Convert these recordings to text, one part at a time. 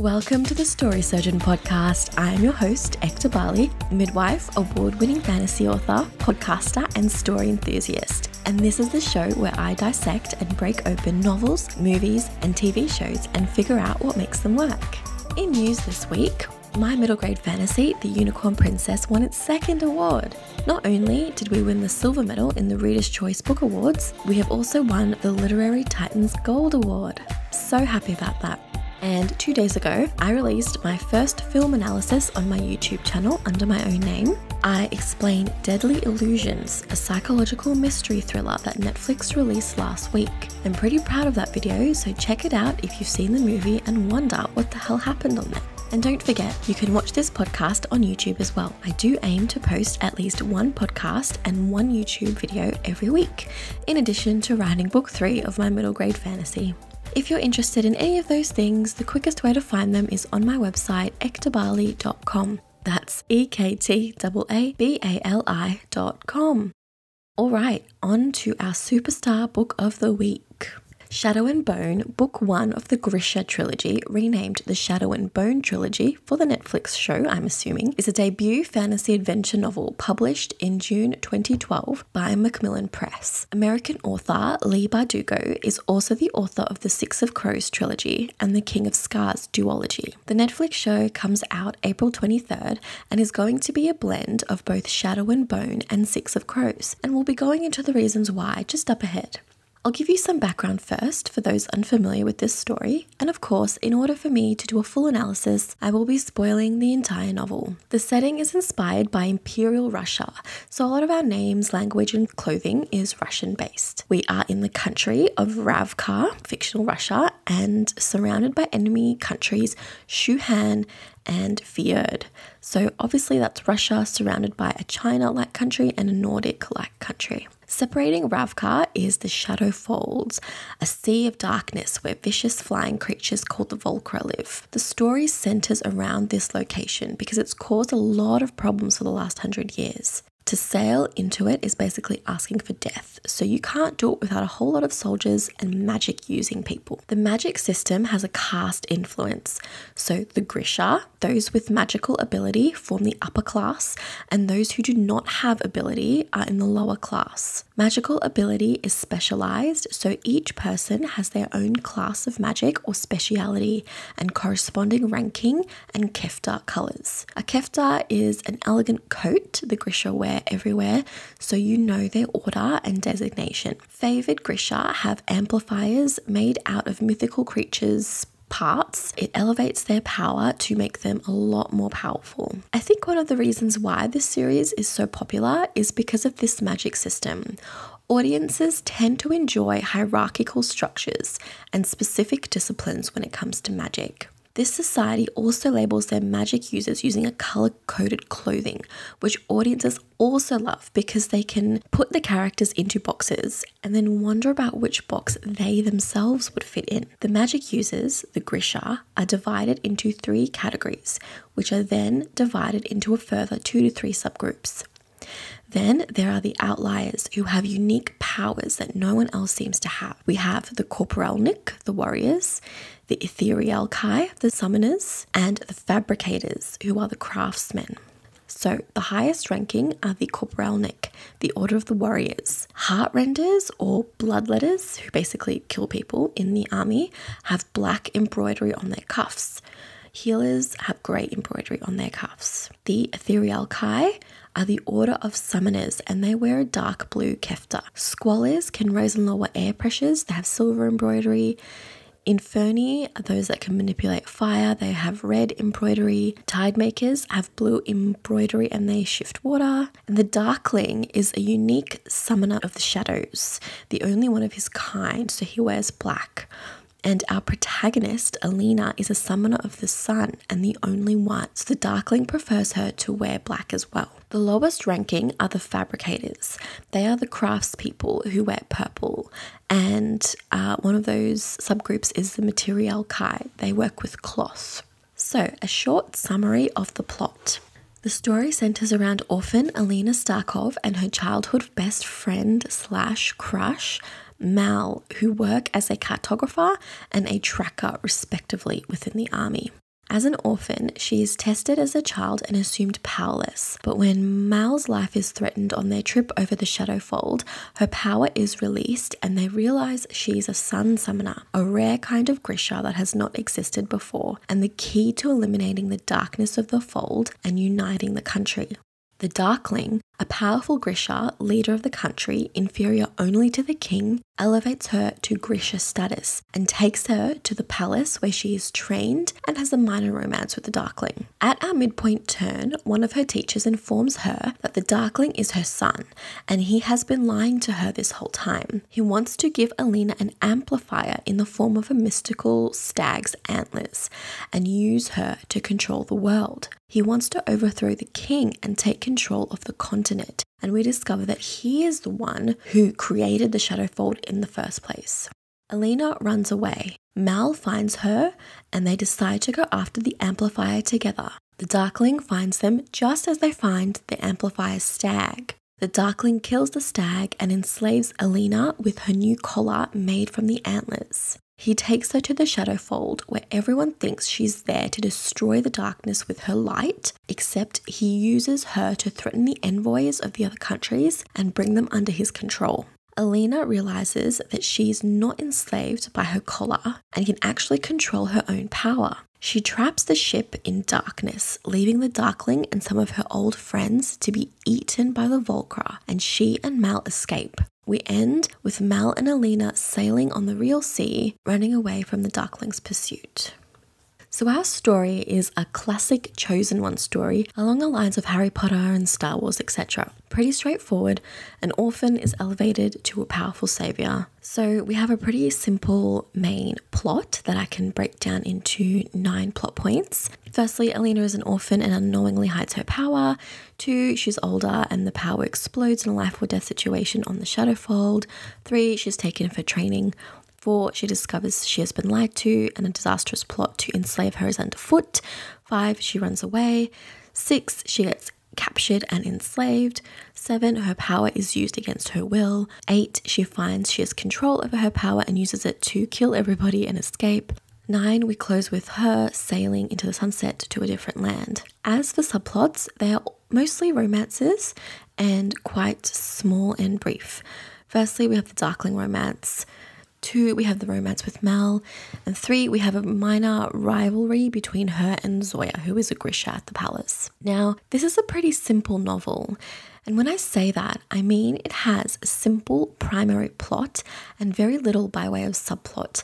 Welcome to the Story Surgeon podcast. I am your host, Ekta Bali, midwife, award winning fantasy author, podcaster, and story enthusiast. And this is the show where I dissect and break open novels, movies, and TV shows and figure out what makes them work. In news this week, my middle grade fantasy, The Unicorn Princess, won its second award. Not only did we win the silver medal in the Reader's Choice Book Awards, we have also won the Literary Titans Gold Award. So happy about that and two days ago, I released my first film analysis on my YouTube channel under my own name. I explain Deadly Illusions, a psychological mystery thriller that Netflix released last week. I'm pretty proud of that video, so check it out if you've seen the movie and wonder what the hell happened on there. And don't forget, you can watch this podcast on YouTube as well. I do aim to post at least one podcast and one YouTube video every week, in addition to writing book three of my middle grade fantasy. If you're interested in any of those things, the quickest way to find them is on my website, ektabali.com. That's E K T A A B A L I dot com. All right, on to our superstar book of the week. Shadow and Bone, book one of the Grisha trilogy, renamed the Shadow and Bone trilogy for the Netflix show, I'm assuming, is a debut fantasy adventure novel published in June 2012 by Macmillan Press. American author Lee Bardugo is also the author of the Six of Crows trilogy and the King of Scars duology. The Netflix show comes out April 23rd and is going to be a blend of both Shadow and Bone and Six of Crows, and we'll be going into the reasons why just up ahead. I'll give you some background first for those unfamiliar with this story, and of course, in order for me to do a full analysis, I will be spoiling the entire novel. The setting is inspired by Imperial Russia, so a lot of our names, language, and clothing is Russian based. We are in the country of Ravka, fictional Russia, and surrounded by enemy countries Shuhan and Fierd. So obviously that's Russia surrounded by a China-like country and a Nordic-like country. Separating Ravka is the Shadow Folds, a sea of darkness where vicious flying creatures called the Volcra live. The story centers around this location because it's caused a lot of problems for the last hundred years. To sail into it is basically asking for death, so you can't do it without a whole lot of soldiers and magic using people. The magic system has a caste influence, so the Grisha, those with magical ability, form the upper class, and those who do not have ability are in the lower class. Magical ability is specialized, so each person has their own class of magic or speciality and corresponding ranking and kefta colors. A kefta is an elegant coat the Grisha wear everywhere, so you know their order and designation. Favored Grisha have amplifiers made out of mythical creatures parts, it elevates their power to make them a lot more powerful. I think one of the reasons why this series is so popular is because of this magic system. Audiences tend to enjoy hierarchical structures and specific disciplines when it comes to magic. This society also labels their magic users using a color coded clothing, which audiences also love because they can put the characters into boxes and then wonder about which box they themselves would fit in. The magic users, the Grisha, are divided into three categories, which are then divided into a further two to three subgroups. Then there are the outliers who have unique powers that no one else seems to have. We have the Corporalnik, the warriors, the ethereal kai, the summoners, and the fabricators, who are the craftsmen. So the highest ranking are the Corporalnik, the Order of the Warriors. Heartrenders or bloodletters, who basically kill people in the army, have black embroidery on their cuffs. Healers have grey embroidery on their cuffs. The Ethereal Kai are the Order of Summoners and they wear a dark blue kefta. Squalors can raise and lower air pressures, they have silver embroidery. Inferni are those that can manipulate fire, they have red embroidery. Tide makers have blue embroidery and they shift water. And the Darkling is a unique summoner of the shadows, the only one of his kind, so he wears black. And our protagonist, Alina, is a summoner of the sun and the only one, so the Darkling prefers her to wear black as well. The lowest ranking are the fabricators. They are the craftspeople who wear purple, and uh, one of those subgroups is the Material Kai. They work with cloth. So, a short summary of the plot. The story centers around orphan Alina Starkov and her childhood best friend slash crush, Mal, who work as a cartographer and a tracker, respectively, within the army. As an orphan, she is tested as a child and assumed powerless. But when Mal's life is threatened on their trip over the Shadow Fold, her power is released and they realize she's a sun summoner, a rare kind of Grisha that has not existed before, and the key to eliminating the darkness of the fold and uniting the country. The Darkling, a powerful Grisha, leader of the country, inferior only to the king, elevates her to Grisha status and takes her to the palace where she is trained and has a minor romance with the Darkling. At our midpoint turn, one of her teachers informs her that the Darkling is her son and he has been lying to her this whole time. He wants to give Alina an amplifier in the form of a mystical stag's antlers and use her to control the world. He wants to overthrow the king and take control of the continent and we discover that he is the one who created the shadow fold in the first place. Alina runs away. Mal finds her, and they decide to go after the amplifier together. The Darkling finds them just as they find the amplifier's stag. The Darkling kills the stag and enslaves Alina with her new collar made from the antlers. He takes her to the Shadow Fold, where everyone thinks she's there to destroy the darkness with her light, except he uses her to threaten the envoys of the other countries and bring them under his control. Alina realizes that she's not enslaved by her collar and can actually control her own power. She traps the ship in darkness, leaving the Darkling and some of her old friends to be eaten by the Volcra, and she and Mal escape. We end with Mal and Elena sailing on the real sea, running away from the duckling's pursuit. So, our story is a classic chosen one story along the lines of Harry Potter and Star Wars, etc. Pretty straightforward, an orphan is elevated to a powerful savior. So, we have a pretty simple main plot that I can break down into nine plot points. Firstly, Alina is an orphan and unknowingly hides her power. Two, she's older and the power explodes in a life or death situation on the Shadowfold. Three, she's taken for training Four, she discovers she has been lied to and a disastrous plot to enslave her is underfoot. Five, she runs away. Six, she gets captured and enslaved. Seven, her power is used against her will. Eight, she finds she has control over her power and uses it to kill everybody and escape. Nine, we close with her sailing into the sunset to a different land. As for subplots, they are mostly romances and quite small and brief. Firstly, we have the Darkling romance Two, we have the romance with Mel. And three, we have a minor rivalry between her and Zoya, who is a Grisha at the palace. Now, this is a pretty simple novel. And when I say that, I mean it has a simple primary plot and very little by way of subplot,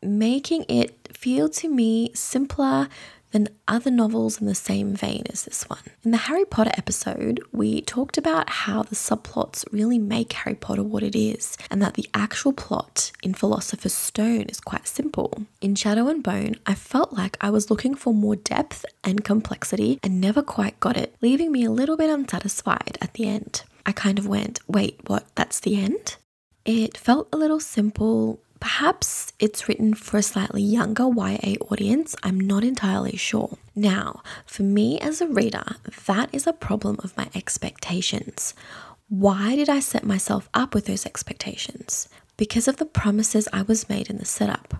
making it feel to me simpler than other novels in the same vein as this one. In the Harry Potter episode, we talked about how the subplots really make Harry Potter what it is, and that the actual plot in Philosopher's Stone is quite simple. In Shadow and Bone, I felt like I was looking for more depth and complexity and never quite got it, leaving me a little bit unsatisfied at the end. I kind of went, wait, what? That's the end? It felt a little simple, Perhaps it's written for a slightly younger YA audience, I'm not entirely sure. Now, for me as a reader, that is a problem of my expectations. Why did I set myself up with those expectations? Because of the promises I was made in the setup.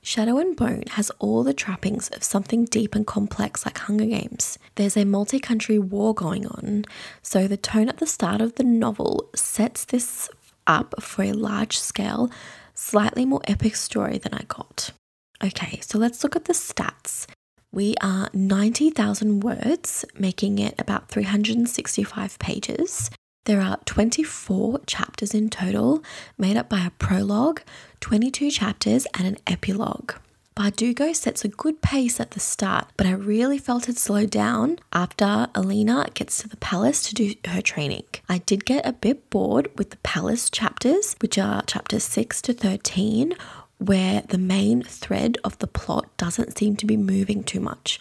Shadow and Bone has all the trappings of something deep and complex like Hunger Games. There's a multi country war going on, so the tone at the start of the novel sets this up for a large scale slightly more epic story than I got. Okay, so let's look at the stats. We are 90,000 words, making it about 365 pages. There are 24 chapters in total, made up by a prologue, 22 chapters, and an epilogue. Bardugo sets a good pace at the start, but I really felt it slow down after Alina gets to the palace to do her training. I did get a bit bored with the palace chapters, which are chapters 6 to 13, where the main thread of the plot doesn't seem to be moving too much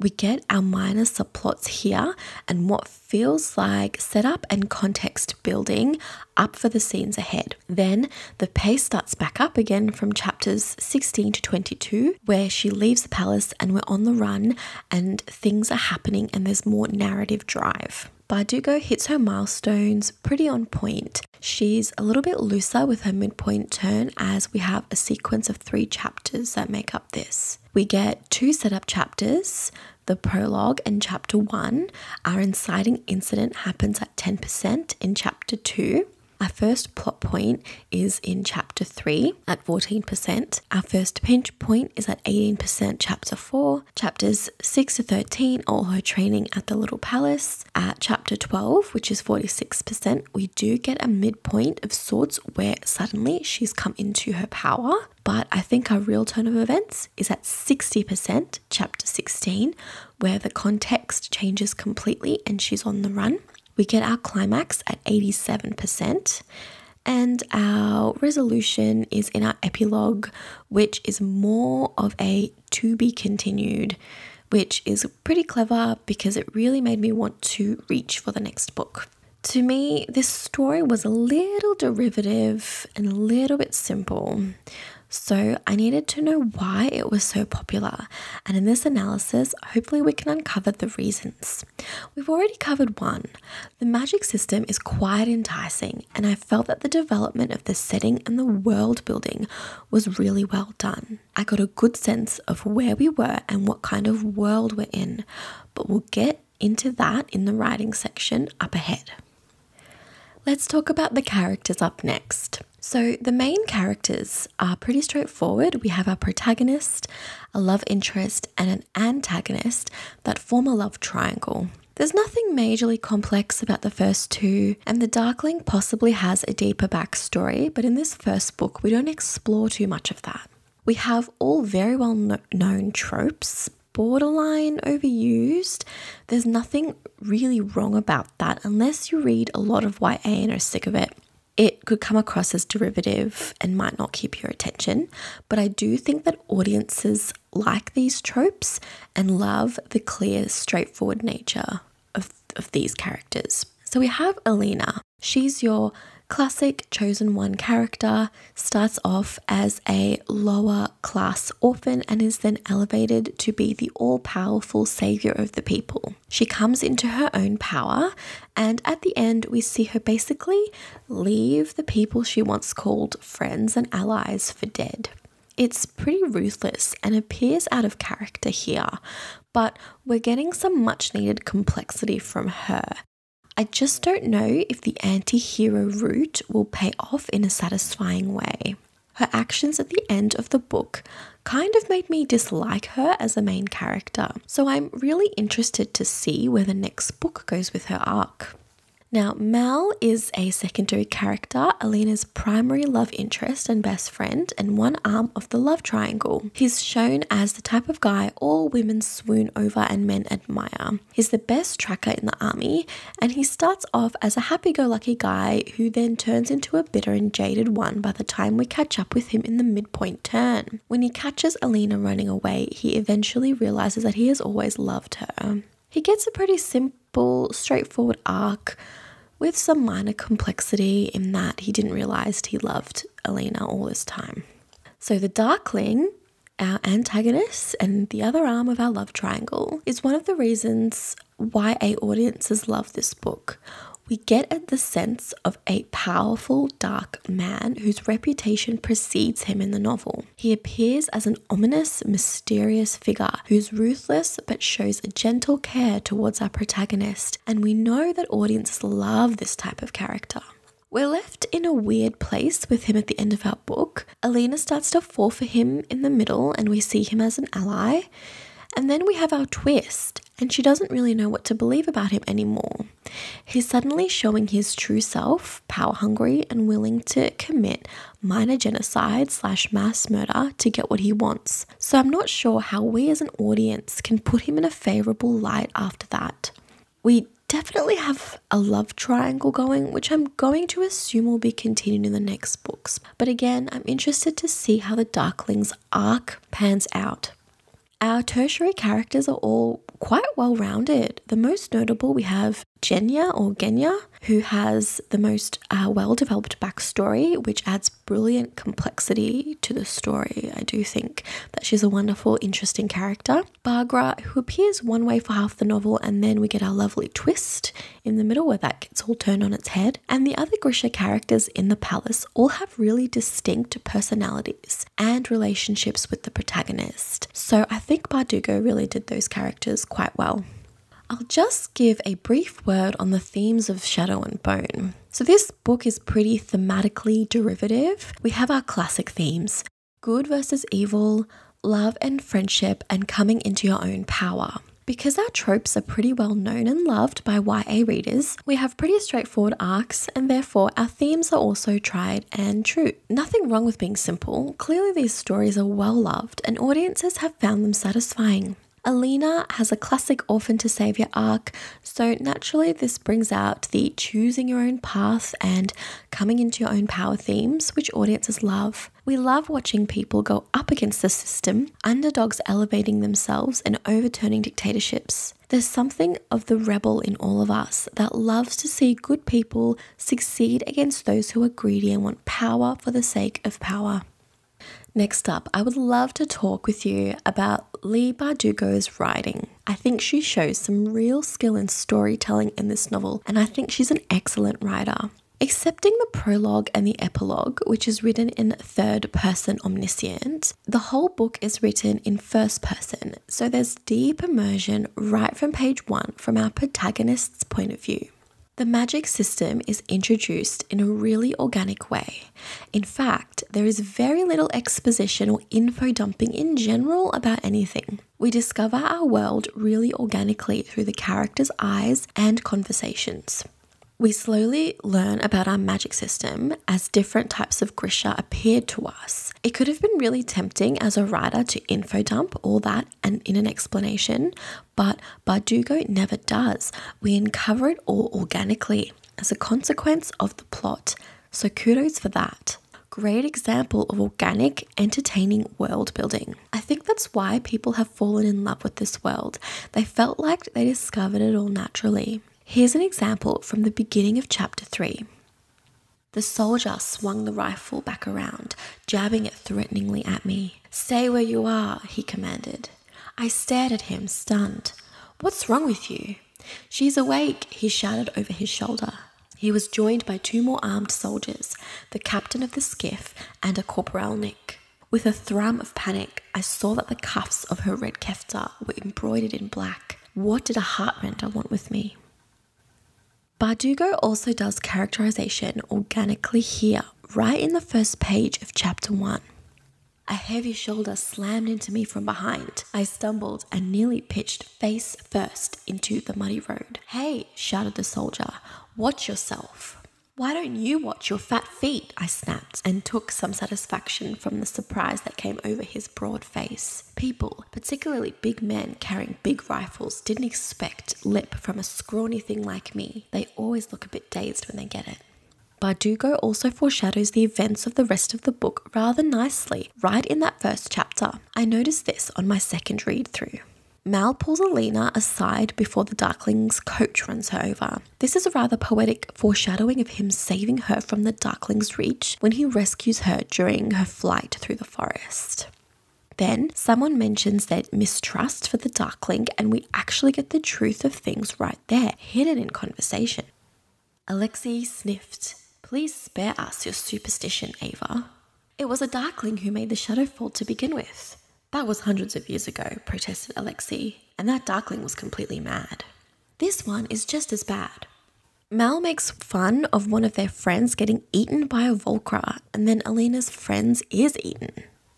we get our minor subplots here and what feels like setup and context building up for the scenes ahead. Then the pace starts back up again from chapters 16 to 22, where she leaves the palace and we're on the run and things are happening and there's more narrative drive. Bardugo hits her milestones pretty on point. She's a little bit looser with her midpoint turn as we have a sequence of three chapters that make up this we get two setup chapters. The prologue and chapter one. Our inciting incident happens at 10% in chapter two. Our first plot point is in chapter 3 at 14%. Our first pinch point is at 18%, chapter 4. Chapters 6 to 13 all her training at the Little Palace. At chapter 12, which is 46%, we do get a midpoint of sorts where suddenly she's come into her power. But I think our real turn of events is at 60%, chapter 16, where the context changes completely and she's on the run we get our climax at 87%, and our resolution is in our epilogue, which is more of a to be continued, which is pretty clever because it really made me want to reach for the next book. To me, this story was a little derivative and a little bit simple. So I needed to know why it was so popular, and in this analysis, hopefully, we can uncover the reasons. We've already covered one. The magic system is quite enticing, and I felt that the development of the setting and the world building was really well done. I got a good sense of where we were and what kind of world we're in, but we'll get into that in the writing section up ahead. Let's talk about the characters up next. So, the main characters are pretty straightforward. We have our protagonist, a love interest, and an antagonist that form a love triangle. There's nothing majorly complex about the first two, and The Darkling possibly has a deeper backstory, but in this first book, we don't explore too much of that. We have all very well no known tropes, borderline overused. There's nothing really wrong about that unless you read a lot of YA and are sick of it it could come across as derivative and might not keep your attention, but I do think that audiences like these tropes and love the clear, straightforward nature of, of these characters. So we have Alina. She's your classic chosen one character starts off as a lower class orphan and is then elevated to be the all powerful savior of the people. She comes into her own power, and at the end, we see her basically leave the people she once called friends and allies for dead. It's pretty ruthless and appears out of character here, but we're getting some much needed complexity from her I just don't know if the anti hero route will pay off in a satisfying way. Her actions at the end of the book kind of made me dislike her as a main character, so I'm really interested to see where the next book goes with her arc. Now, Mal is a secondary character, Alina's primary love interest and best friend, and one arm of the love triangle. He's shown as the type of guy all women swoon over and men admire. He's the best tracker in the army, and he starts off as a happy go lucky guy who then turns into a bitter and jaded one by the time we catch up with him in the midpoint turn. When he catches Alina running away, he eventually realizes that he has always loved her. He gets a pretty simple simple, straightforward arc with some minor complexity in that he didn't realize he loved Elena all this time. So the Darkling, our antagonist and the other arm of our love triangle, is one of the reasons why a audiences love this book we get at the sense of a powerful, dark man whose reputation precedes him in the novel. He appears as an ominous, mysterious figure who's ruthless but shows a gentle care towards our protagonist, and we know that audiences love this type of character. We're left in a weird place with him at the end of our book. Alina starts to fall for him in the middle, and we see him as an ally. And then we have our twist, and she doesn't really know what to believe about him anymore. He's suddenly showing his true self, power hungry, and willing to commit minor genocide slash mass murder to get what he wants. So I'm not sure how we as an audience can put him in a favorable light after that. We definitely have a love triangle going, which I'm going to assume will be continued in the next books. But again, I'm interested to see how the Darkling's arc pans out. Our tertiary characters are all quite well rounded. The most notable we have Genya or Genya, who has the most uh, well developed backstory, which adds brilliant complexity to the story. I do think that she's a wonderful, interesting character. Bagra, who appears one way for half the novel, and then we get our lovely twist in the middle where that gets all turned on its head. And the other Grisha characters in the palace all have really distinct personalities and relationships with the protagonist. So I think Bardugo really did those characters quite well. I'll just give a brief word on the themes of shadow and bone. So, this book is pretty thematically derivative. We have our classic themes good versus evil, love and friendship, and coming into your own power. Because our tropes are pretty well known and loved by YA readers, we have pretty straightforward arcs, and therefore our themes are also tried and true. Nothing wrong with being simple. Clearly, these stories are well loved, and audiences have found them satisfying. Alina has a classic orphan to savior arc, so naturally, this brings out the choosing your own path and coming into your own power themes, which audiences love. We love watching people go up against the system, underdogs elevating themselves and overturning dictatorships. There's something of the rebel in all of us that loves to see good people succeed against those who are greedy and want power for the sake of power. Next up, I would love to talk with you about Leigh Bardugo's writing. I think she shows some real skill in storytelling in this novel, and I think she's an excellent writer. Excepting the prologue and the epilogue, which is written in third person omniscient, the whole book is written in first person, so there's deep immersion right from page one from our protagonist's point of view. The magic system is introduced in a really organic way. In fact, there is very little exposition or info dumping in general about anything. We discover our world really organically through the characters' eyes and conversations. We slowly learn about our magic system as different types of Grisha appeared to us. It could have been really tempting as a writer to info dump all that and in an explanation, but Bardugo never does. We uncover it all organically as a consequence of the plot, so kudos for that great example of organic, entertaining world building. I think that's why people have fallen in love with this world. They felt like they discovered it all naturally. Here's an example from the beginning of chapter 3. The soldier swung the rifle back around, jabbing it threateningly at me. Stay where you are, he commanded. I stared at him, stunned. What's wrong with you? She's awake, he shouted over his shoulder. He was joined by two more armed soldiers, the captain of the skiff and a corporal Nick. With a thrum of panic, I saw that the cuffs of her red kefta were embroidered in black. What did a heartrender want with me? Bardugo also does characterization organically here, right in the first page of chapter 1. A heavy shoulder slammed into me from behind. I stumbled and nearly pitched face first into the muddy road. Hey, shouted the soldier, watch yourself. Why don't you watch your fat feet? I snapped and took some satisfaction from the surprise that came over his broad face. People, particularly big men carrying big rifles, didn't expect lip from a scrawny thing like me. They always look a bit dazed when they get it. Bardugo also foreshadows the events of the rest of the book rather nicely, right in that first chapter. I noticed this on my second read through. Mal pulls Alina aside before the Darkling's coach runs her over. This is a rather poetic foreshadowing of him saving her from the Darkling's reach when he rescues her during her flight through the forest. Then someone mentions their mistrust for the Darkling, and we actually get the truth of things right there, hidden in conversation. Alexei sniffed. Please spare us your superstition, Ava. It was a Darkling who made the shadow fall to begin with. That was hundreds of years ago, protested Alexei, and that darkling was completely mad. This one is just as bad. Mal makes fun of one of their friends getting eaten by a Volcra, and then Alina's friends is eaten.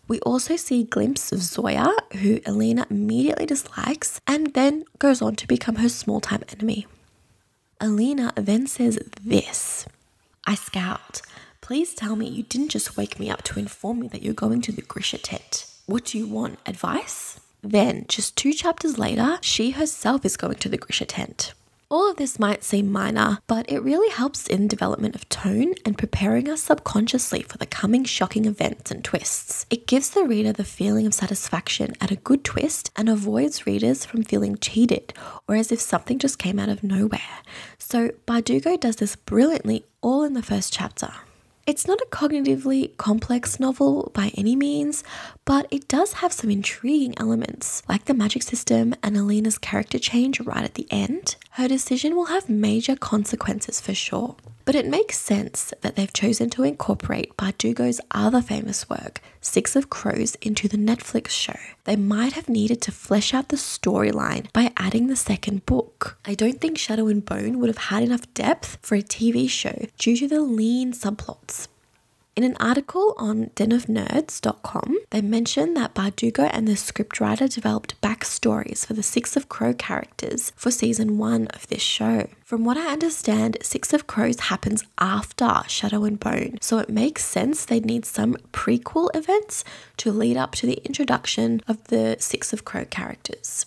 We also see a glimpse of Zoya, who Alina immediately dislikes and then goes on to become her small time enemy. Alina then says this I scowled. Please tell me you didn't just wake me up to inform me that you're going to the Grisha tent. What do you want? Advice? Then, just two chapters later, she herself is going to the Grisha tent. All of this might seem minor, but it really helps in development of tone and preparing us subconsciously for the coming shocking events and twists. It gives the reader the feeling of satisfaction at a good twist and avoids readers from feeling cheated or as if something just came out of nowhere. So Bardugo does this brilliantly all in the first chapter. It's not a cognitively complex novel by any means, but it does have some intriguing elements, like the magic system and Alina's character change right at the end. Her decision will have major consequences for sure but it makes sense that they've chosen to incorporate Bardugo's other famous work, Six of Crows, into the Netflix show. They might have needed to flesh out the storyline by adding the second book. I don't think Shadow and Bone would have had enough depth for a TV show due to the lean subplots. In an article on denofnerds.com, they mention that Bardugo and the scriptwriter developed backstories for the Six of Crow characters for season one of this show. From what I understand, Six of Crows happens after Shadow and Bone, so it makes sense they'd need some prequel events to lead up to the introduction of the Six of Crow characters.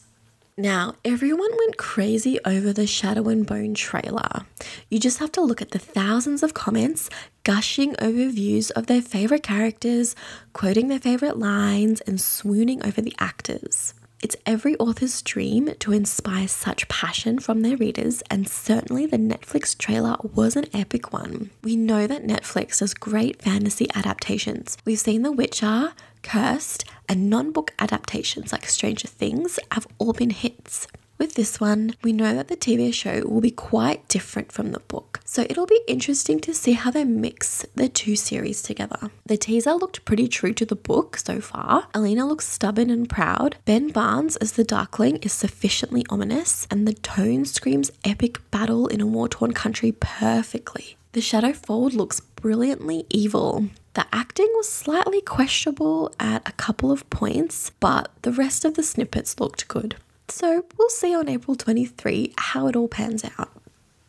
Now, everyone went crazy over the Shadow and Bone trailer. You just have to look at the thousands of comments gushing over views of their favourite characters, quoting their favourite lines, and swooning over the actors. It's every author's dream to inspire such passion from their readers, and certainly the Netflix trailer was an epic one. We know that Netflix does great fantasy adaptations. We've seen The Witcher, Cursed, and non book adaptations like Stranger Things have all been hits. With this one, we know that the TV show will be quite different from the book, so it'll be interesting to see how they mix the two series together. The teaser looked pretty true to the book so far. Alina looks stubborn and proud. Ben Barnes as the Darkling is sufficiently ominous, and the tone screams epic battle in a war torn country perfectly. The Shadow Fold looks brilliantly evil. The acting was slightly questionable at a couple of points, but the rest of the snippets looked good. So we'll see on April 23 how it all pans out.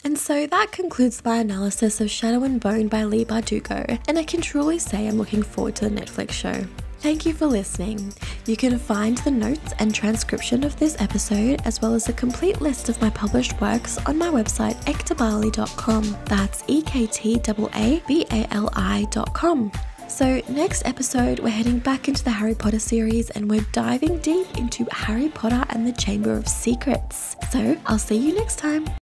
And so that concludes my analysis of Shadow and Bone by Lee Bardugo, and I can truly say I'm looking forward to the Netflix show. Thank you for listening. You can find the notes and transcription of this episode, as well as a complete list of my published works, on my website ektabali.com. That's E K T A A B A L I.com. So, next episode, we're heading back into the Harry Potter series and we're diving deep into Harry Potter and the Chamber of Secrets. So, I'll see you next time.